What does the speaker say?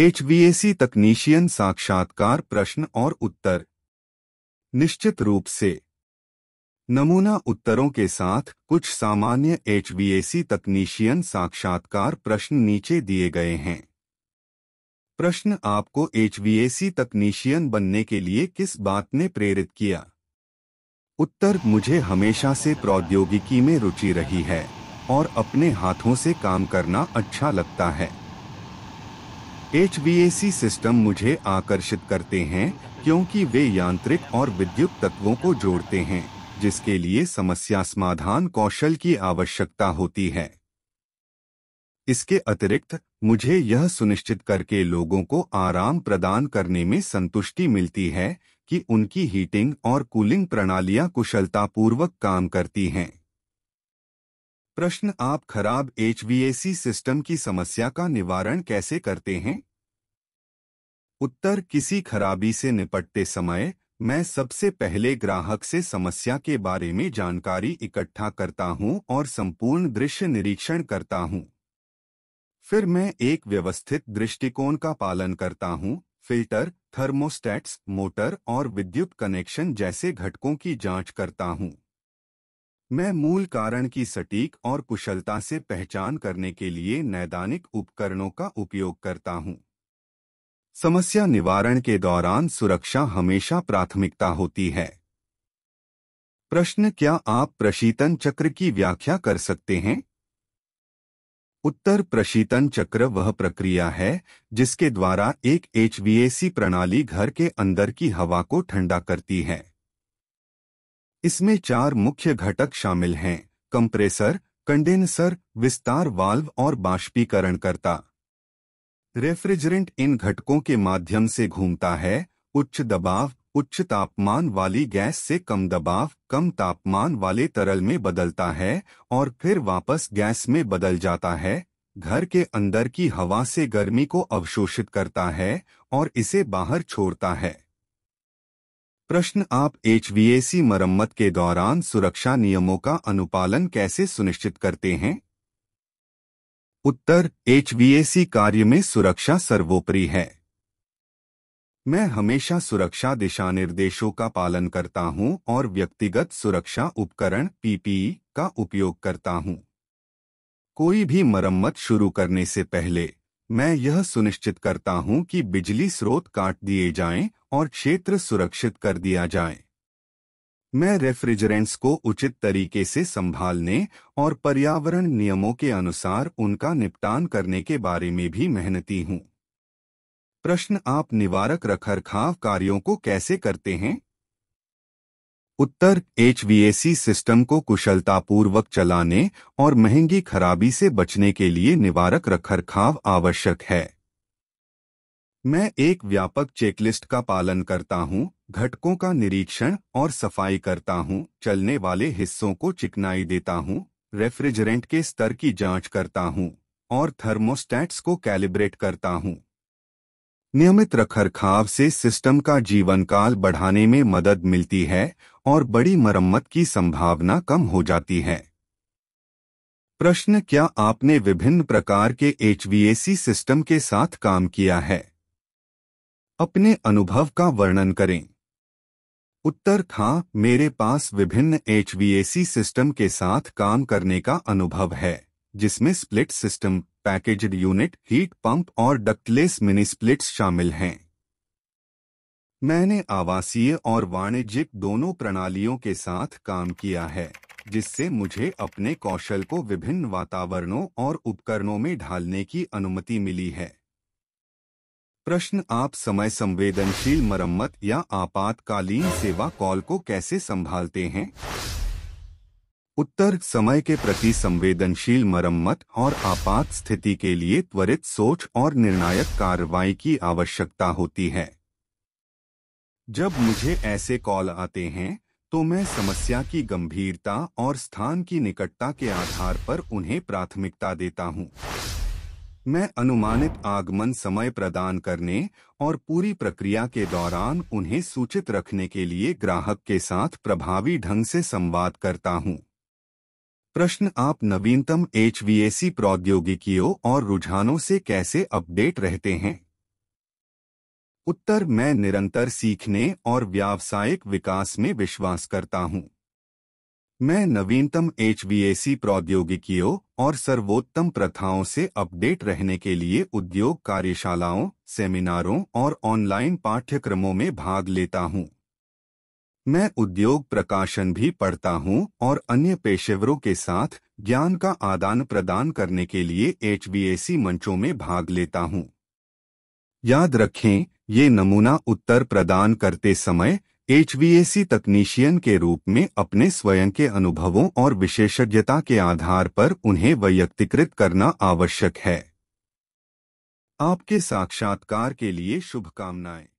HVAC तकनीशियन साक्षात्कार प्रश्न और उत्तर निश्चित रूप से नमूना उत्तरों के साथ कुछ सामान्य एच तकनीशियन साक्षात्कार प्रश्न नीचे दिए गए हैं प्रश्न आपको एच तकनीशियन बनने के लिए किस बात ने प्रेरित किया उत्तर मुझे हमेशा से प्रौद्योगिकी में रुचि रही है और अपने हाथों से काम करना अच्छा लगता है एच सिस्टम मुझे आकर्षित करते हैं क्योंकि वे यांत्रिक और विद्युत तत्वों को जोड़ते हैं जिसके लिए समस्या समाधान कौशल की आवश्यकता होती है इसके अतिरिक्त मुझे यह सुनिश्चित करके लोगों को आराम प्रदान करने में संतुष्टि मिलती है कि उनकी हीटिंग और कूलिंग प्रणालियां कुशलतापूर्वक काम करती हैं प्रश्न आप खराब एच सिस्टम की समस्या का निवारण कैसे करते हैं उत्तर किसी खराबी से निपटते समय मैं सबसे पहले ग्राहक से समस्या के बारे में जानकारी इकट्ठा करता हूं और संपूर्ण दृश्य निरीक्षण करता हूं। फिर मैं एक व्यवस्थित दृष्टिकोण का पालन करता हूं, फिल्टर थर्मोस्टेट्स मोटर और विद्युत कनेक्शन जैसे घटकों की जांच करता हूं। मैं मूल कारण की सटीक और कुशलता से पहचान करने के लिए नैदानिक उपकरणों का उपयोग करता हूं समस्या निवारण के दौरान सुरक्षा हमेशा प्राथमिकता होती है प्रश्न क्या आप प्रशीतन चक्र की व्याख्या कर सकते हैं उत्तर प्रशीतन चक्र वह प्रक्रिया है जिसके द्वारा एक एच प्रणाली घर के अंदर की हवा को ठंडा करती है इसमें चार मुख्य घटक शामिल हैं कंप्रेसर कंडेंसर विस्तार वाल्व और बाष्पीकरण करता रेफ्रिजरेंट इन घटकों के माध्यम से घूमता है उच्च दबाव उच्च तापमान वाली गैस से कम दबाव कम तापमान वाले तरल में बदलता है और फिर वापस गैस में बदल जाता है घर के अंदर की हवा से गर्मी को अवशोषित करता है और इसे बाहर छोड़ता है प्रश्न आप एच मरम्मत के दौरान सुरक्षा नियमों का अनुपालन कैसे सुनिश्चित करते हैं उत्तर एच कार्य में सुरक्षा सर्वोपरि है मैं हमेशा सुरक्षा दिशा निर्देशों का पालन करता हूं और व्यक्तिगत सुरक्षा उपकरण पीपीई e का उपयोग करता हूं। कोई भी मरम्मत शुरू करने से पहले मैं यह सुनिश्चित करता हूं कि बिजली स्रोत काट दिए जाएं और क्षेत्र सुरक्षित कर दिया जाए मैं रेफ्रिजरेंट्स को उचित तरीके से संभालने और पर्यावरण नियमों के अनुसार उनका निपटान करने के बारे में भी मेहनती हूं प्रश्न आप निवारक रखरखाव कार्यों को कैसे करते हैं उत्तर एच सिस्टम को कुशलतापूर्वक चलाने और महंगी खराबी से बचने के लिए निवारक रखरखाव आवश्यक है मैं एक व्यापक चेकलिस्ट का पालन करता हूं, घटकों का निरीक्षण और सफाई करता हूं, चलने वाले हिस्सों को चिकनाई देता हूं, रेफ्रिजरेंट के स्तर की जांच करता हूं और थर्मोस्टैट्स को कैलिब्रेट करता हूं। नियमित रखरखाव से सिस्टम का जीवनकाल बढ़ाने में मदद मिलती है और बड़ी मरम्मत की संभावना कम हो जाती है प्रश्न क्या आपने विभिन्न प्रकार के एच सिस्टम के साथ काम किया है अपने अनुभव का वर्णन करें उत्तर खां मेरे पास विभिन्न एच सिस्टम के साथ काम करने का अनुभव है जिसमें split system packaged unit heat pump और डक्टलेस मिनी स्प्लिट्स शामिल हैं मैंने आवासीय और वाणिज्यिक दोनों प्रणालियों के साथ काम किया है जिससे मुझे अपने कौशल को विभिन्न वातावरणों और उपकरणों में ढालने की अनुमति मिली है प्रश्न आप समय संवेदनशील मरम्मत या आपातकालीन सेवा कॉल को कैसे संभालते हैं उत्तर समय के प्रति संवेदनशील मरम्मत और आपात स्थिति के लिए त्वरित सोच और निर्णायक कार्रवाई की आवश्यकता होती है जब मुझे ऐसे कॉल आते हैं तो मैं समस्या की गंभीरता और स्थान की निकटता के आधार पर उन्हें प्राथमिकता देता हूं। मैं अनुमानित आगमन समय प्रदान करने और पूरी प्रक्रिया के दौरान उन्हें सूचित रखने के लिए ग्राहक के साथ प्रभावी ढंग से संवाद करता हूं। प्रश्न आप नवीनतम एच प्रौद्योगिकियों और रुझानों से कैसे अपडेट रहते हैं उत्तर मैं निरंतर सीखने और व्यावसायिक विकास में विश्वास करता हूं मैं नवीनतम एच प्रौद्योगिकियों और सर्वोत्तम प्रथाओं से अपडेट रहने के लिए उद्योग कार्यशालाओं सेमिनारों और ऑनलाइन पाठ्यक्रमों में भाग लेता हूँ मैं उद्योग प्रकाशन भी पढ़ता हूँ और अन्य पेशेवरों के साथ ज्ञान का आदान प्रदान करने के लिए एच मंचों में भाग लेता हूँ याद रखें ये नमूना उत्तर प्रदान करते समय एचवीएसी तकनीशियन के रूप में अपने स्वयं के अनुभवों और विशेषज्ञता के आधार पर उन्हें वैयक्तिकृत करना आवश्यक है आपके साक्षात्कार के लिए शुभकामनाएं